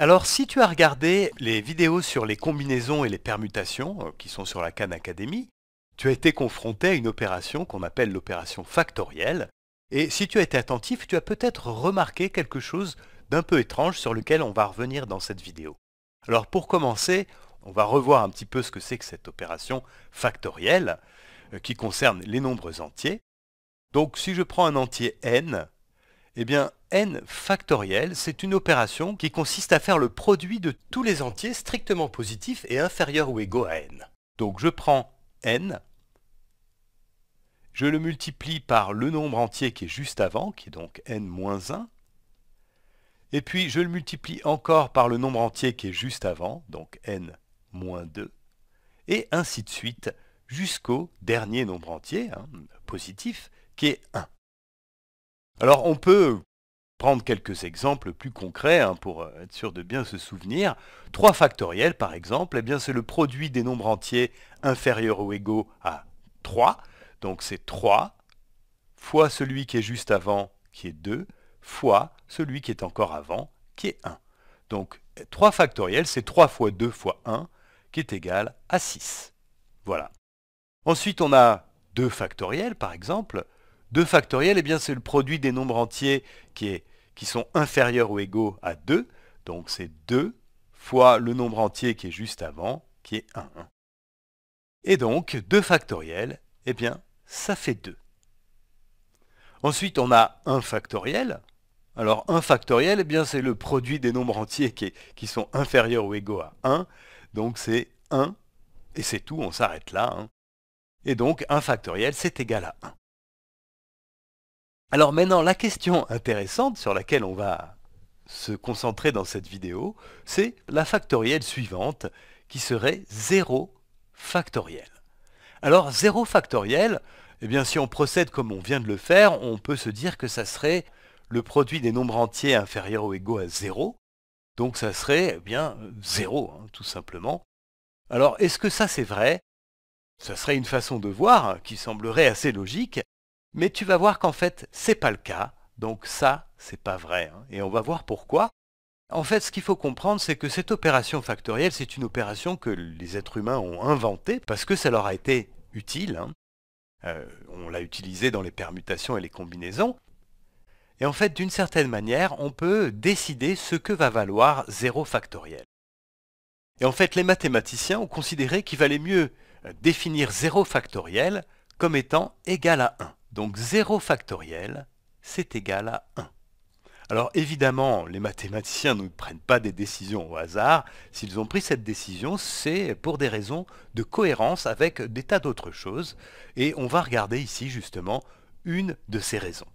Alors si tu as regardé les vidéos sur les combinaisons et les permutations euh, qui sont sur la Khan Academy, tu as été confronté à une opération qu'on appelle l'opération factorielle, et si tu as été attentif, tu as peut-être remarqué quelque chose d'un peu étrange sur lequel on va revenir dans cette vidéo. Alors pour commencer, on va revoir un petit peu ce que c'est que cette opération factorielle euh, qui concerne les nombres entiers. Donc si je prends un entier n, eh bien, n factoriel, c'est une opération qui consiste à faire le produit de tous les entiers strictement positifs et inférieurs ou égaux à n. Donc je prends n, je le multiplie par le nombre entier qui est juste avant, qui est donc n-1, et puis je le multiplie encore par le nombre entier qui est juste avant, donc n-2, et ainsi de suite jusqu'au dernier nombre entier, hein, positif, qui est 1. Alors on peut prendre quelques exemples plus concrets hein, pour euh, être sûr de bien se souvenir. 3 factoriel par exemple, eh c'est le produit des nombres entiers inférieurs ou égaux à 3. Donc c'est 3 fois celui qui est juste avant qui est 2 fois celui qui est encore avant qui est 1. Donc 3 eh, factoriel c'est 3 fois 2 fois 1 qui est égal à 6. Voilà. Ensuite on a 2 factoriel par exemple. 2 factoriel, eh bien c'est le produit des nombres entiers qui, sont inférieurs ou égaux à 2. Donc c'est 2 fois le nombre entier qui est juste avant, qui est 1. Et donc 2 factoriel, eh bien ça fait 2. Ensuite on a 1 factoriel. Alors 1 factoriel, eh bien c'est le produit des nombres entiers qui, sont inférieurs ou égaux à 1. Donc c'est 1 et c'est tout, on s'arrête là. Hein. Et donc 1 factoriel, c'est égal à 1. Alors maintenant, la question intéressante sur laquelle on va se concentrer dans cette vidéo, c'est la factorielle suivante, qui serait 0 factorielle. Alors 0 factoriel, eh bien si on procède comme on vient de le faire, on peut se dire que ça serait le produit des nombres entiers inférieurs ou égaux à 0. Donc ça serait eh bien 0, hein, tout simplement. Alors est-ce que ça c'est vrai Ça serait une façon de voir qui semblerait assez logique, mais tu vas voir qu'en fait, c'est pas le cas. Donc ça, c'est pas vrai. Hein. Et on va voir pourquoi. En fait, ce qu'il faut comprendre, c'est que cette opération factorielle, c'est une opération que les êtres humains ont inventée parce que ça leur a été utile. Hein. Euh, on l'a utilisée dans les permutations et les combinaisons. Et en fait, d'une certaine manière, on peut décider ce que va valoir 0 factoriel. Et en fait, les mathématiciens ont considéré qu'il valait mieux euh, définir 0 factoriel comme étant égal à 1. Donc 0 factoriel, c'est égal à 1. Alors évidemment, les mathématiciens ne prennent pas des décisions au hasard. S'ils ont pris cette décision, c'est pour des raisons de cohérence avec des tas d'autres choses. Et on va regarder ici justement une de ces raisons.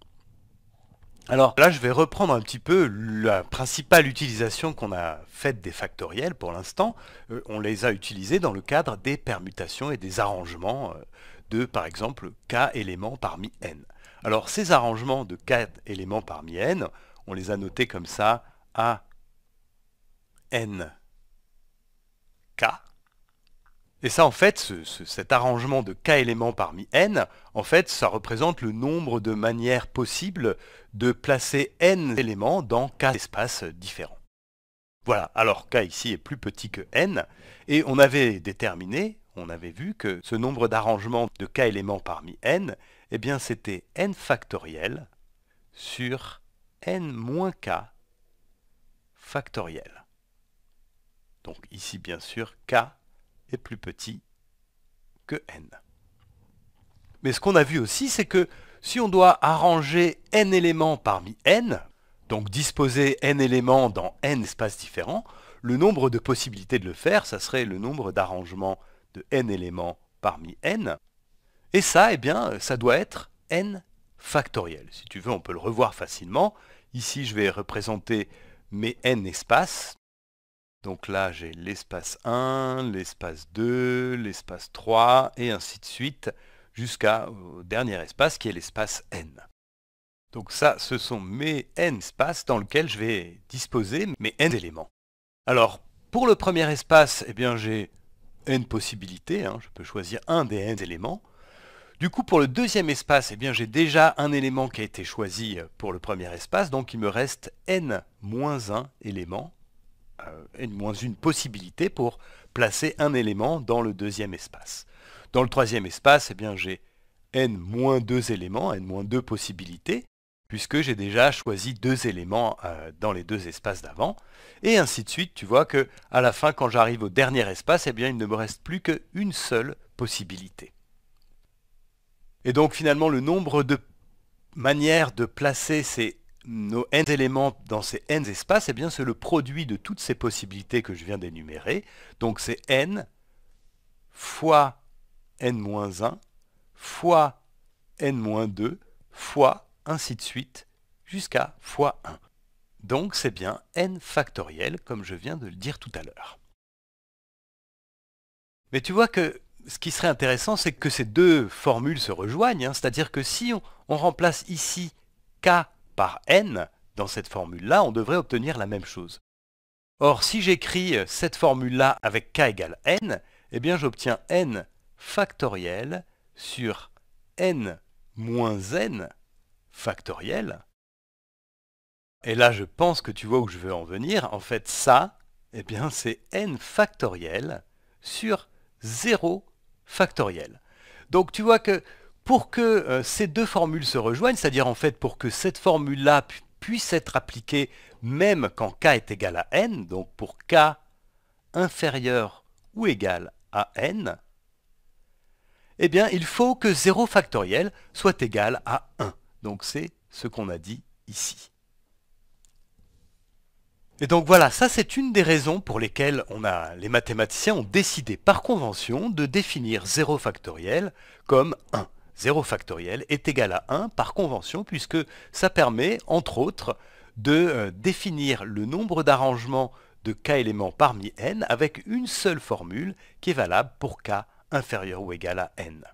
Alors là, je vais reprendre un petit peu la principale utilisation qu'on a faite des factoriels pour l'instant. Euh, on les a utilisés dans le cadre des permutations et des arrangements euh, de, par exemple, k éléments parmi n. Alors ces arrangements de k éléments parmi n, on les a notés comme ça, A, N, K. Et ça, en fait, cet arrangement de K éléments parmi N, en fait, ça représente le nombre de manières possibles de placer N éléments dans K espaces différents. Voilà, alors K ici est plus petit que N, et on avait déterminé, on avait vu que ce nombre d'arrangements de k éléments parmi n, eh bien c'était n factoriel sur n k factoriel. Donc ici, bien sûr, k est plus petit que n. Mais ce qu'on a vu aussi, c'est que si on doit arranger n éléments parmi n, donc disposer n éléments dans n espaces différents, le nombre de possibilités de le faire, ça serait le nombre d'arrangements de n éléments parmi n. Et ça, eh bien, ça doit être n factoriel. Si tu veux, on peut le revoir facilement. Ici, je vais représenter mes n espaces. Donc là, j'ai l'espace 1, l'espace 2, l'espace 3, et ainsi de suite, jusqu'au euh, dernier espace qui est l'espace n. Donc ça, ce sont mes n espaces dans lesquels je vais disposer mes n éléments. Alors, pour le premier espace, eh bien j'ai n possibilités, hein, je peux choisir un des n éléments. Du coup, pour le deuxième espace, eh bien, j'ai déjà un élément qui a été choisi euh, pour le premier espace, donc il me reste n-1 élément, n moins 1 euh, possibilité pour placer un élément dans le deuxième espace. Dans le troisième espace, eh bien, j'ai n-2 éléments, n-2 possibilités, puisque j'ai déjà choisi deux éléments euh, dans les deux espaces d'avant, et ainsi de suite, tu vois que à la fin, quand j'arrive au dernier espace, eh bien, il ne me reste plus qu'une seule possibilité. Et donc finalement, le nombre de manières de placer ces, nos n éléments dans ces n espaces, eh bien, c'est le produit de toutes ces possibilités que je viens d'énumérer. Donc c'est n fois n-1 fois n-2 fois ainsi de suite, jusqu'à fois 1 Donc c'est bien n factoriel, comme je viens de le dire tout à l'heure. Mais tu vois que ce qui serait intéressant, c'est que ces deux formules se rejoignent, hein. c'est-à-dire que si on, remplace ici k par n, dans cette formule-là, on devrait obtenir la même chose. Or, si j'écris cette formule-là avec k égale n, eh bien j'obtiens n factoriel sur n moins n factoriel. Et là, je pense que tu vois où je veux en venir. En fait, ça, eh bien, c'est n factoriel sur 0 factoriel. Donc, tu vois que pour que euh, ces deux formules se rejoignent, c'est-à-dire en fait pour que cette formule-là puisse être appliquée même quand k est égal à n, donc pour k inférieur ou égal à n, eh bien, il faut que 0 factoriel soit égal à 1. Donc c'est ce qu'on a dit ici. Et donc voilà, ça c'est une des raisons pour lesquelles les mathématiciens ont décidé par convention de définir 0 factoriel comme 1. 0 factoriel est égal à 1 par convention puisque ça permet, entre autres, de euh, définir le nombre d'arrangements de k éléments parmi n avec une seule formule qui est valable pour k inférieur ou égal à n.